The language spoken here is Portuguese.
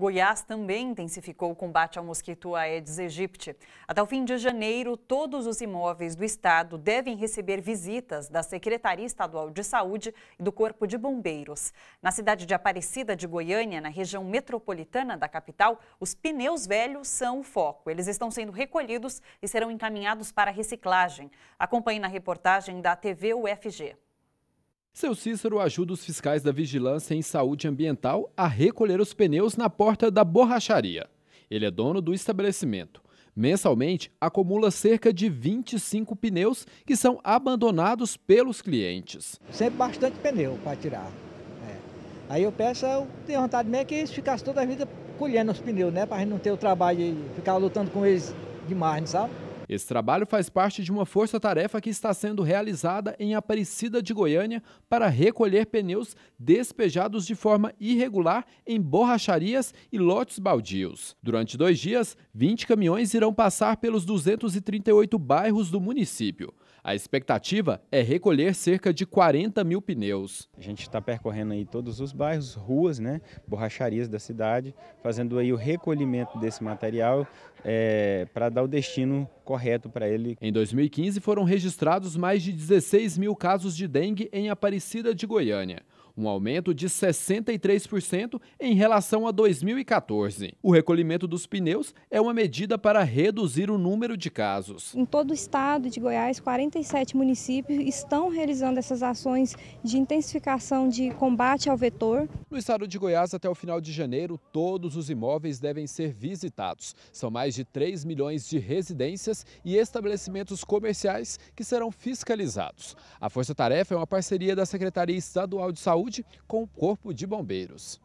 Goiás também intensificou o combate ao mosquito Aedes aegypti. Até o fim de janeiro, todos os imóveis do estado devem receber visitas da Secretaria Estadual de Saúde e do Corpo de Bombeiros. Na cidade de Aparecida de Goiânia, na região metropolitana da capital, os pneus velhos são o foco. Eles estão sendo recolhidos e serão encaminhados para reciclagem. Acompanhe na reportagem da TV UFG. Seu Cícero ajuda os fiscais da Vigilância em Saúde Ambiental a recolher os pneus na porta da borracharia. Ele é dono do estabelecimento. Mensalmente, acumula cerca de 25 pneus que são abandonados pelos clientes. Sempre bastante pneu para tirar. É. Aí eu peço, eu tenho vontade mesmo que eles ficassem toda a vida colhendo os pneus, né? Para a gente não ter o trabalho de ficar lutando com eles demais, sabe? Esse trabalho faz parte de uma força-tarefa que está sendo realizada em Aparecida de Goiânia para recolher pneus despejados de forma irregular em borracharias e lotes baldios. Durante dois dias, 20 caminhões irão passar pelos 238 bairros do município. A expectativa é recolher cerca de 40 mil pneus. A gente está percorrendo aí todos os bairros, ruas, né, borracharias da cidade, fazendo aí o recolhimento desse material é, eh, para dar o destino correto correto para ele. Em 2015, foram registrados mais de 16 mil casos de dengue em Aparecida de Goiânia um aumento de 63% em relação a 2014. O recolhimento dos pneus é uma medida para reduzir o número de casos. Em todo o estado de Goiás, 47 municípios estão realizando essas ações de intensificação de combate ao vetor. No estado de Goiás, até o final de janeiro, todos os imóveis devem ser visitados. São mais de 3 milhões de residências e estabelecimentos comerciais que serão fiscalizados. A Força Tarefa é uma parceria da Secretaria Estadual de Saúde saúde com o Corpo de Bombeiros.